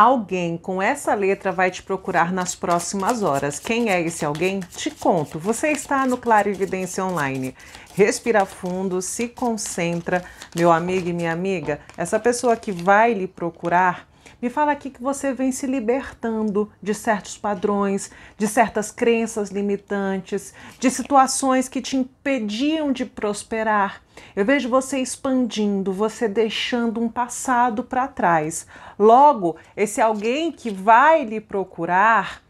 Alguém com essa letra vai te procurar nas próximas horas. Quem é esse alguém? Te conto. Você está no Clarividência Online. Respira fundo, se concentra, meu amigo e minha amiga. Essa pessoa que vai lhe procurar me fala aqui que você vem se libertando de certos padrões, de certas crenças limitantes, de situações que te impediam de prosperar. Eu vejo você expandindo, você deixando um passado para trás. Logo, esse alguém que vai lhe procurar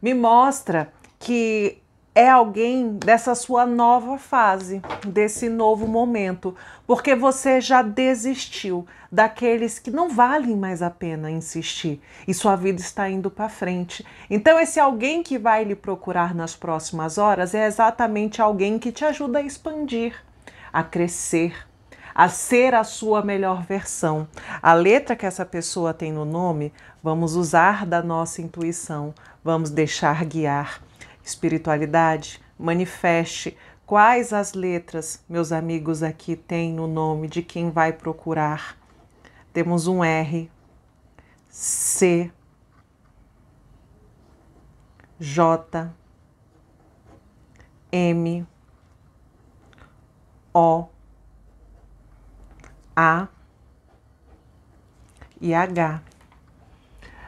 me mostra que é alguém dessa sua nova fase, desse novo momento, porque você já desistiu daqueles que não valem mais a pena insistir e sua vida está indo para frente. Então, esse alguém que vai lhe procurar nas próximas horas é exatamente alguém que te ajuda a expandir, a crescer, a ser a sua melhor versão. A letra que essa pessoa tem no nome, vamos usar da nossa intuição, vamos deixar guiar Espiritualidade, manifeste quais as letras, meus amigos, aqui tem no nome de quem vai procurar. Temos um R, C, J, M, O, A e H.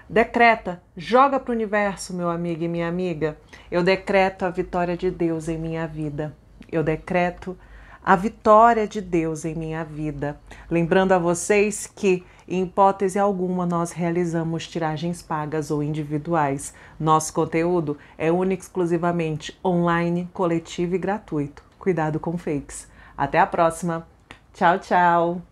Decreta, joga para o universo, meu amigo e minha amiga. Eu decreto a vitória de Deus em minha vida. Eu decreto a vitória de Deus em minha vida. Lembrando a vocês que, em hipótese alguma, nós realizamos tiragens pagas ou individuais. Nosso conteúdo é único exclusivamente online, coletivo e gratuito. Cuidado com fakes. Até a próxima. Tchau, tchau.